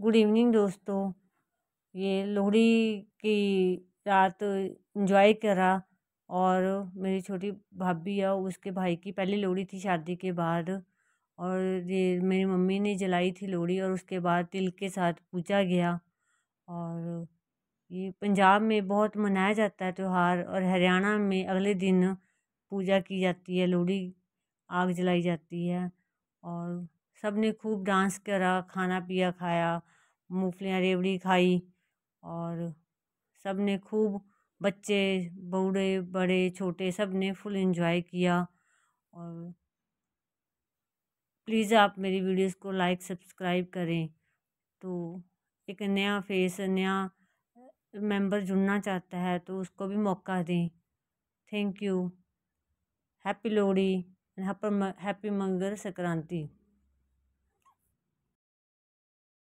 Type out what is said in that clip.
good evening दोस्तों ये लोहड़ी की रात इंजॉय करा और मेरी छोटी भाभी है उसके भाई की पहली लोहड़ी थी शादी के बाद और ये मेरी मम्मी ने जलाई थी लोहड़ी और उसके बाद तिल के साथ पूजा गया और ये पंजाब में बहुत मनाया जाता है त्यौहार और हरियाणा में अगले दिन पूजा की जाती है लोहड़ी आग जलाई जाती है और सब ने खूब डांस करा खाना पिया खाया मूँगफलियाँ रेवड़ी खाई और सब ने खूब बच्चे बूढ़े बड़े छोटे सब ने फुल इन्जॉय किया और प्लीज़ आप मेरी वीडियोस को लाइक सब्सक्राइब करें तो एक नया फेस नया मेंबर जुड़ना चाहता है तो उसको भी मौका दें thank you happy Lohri happy Makar Sankranti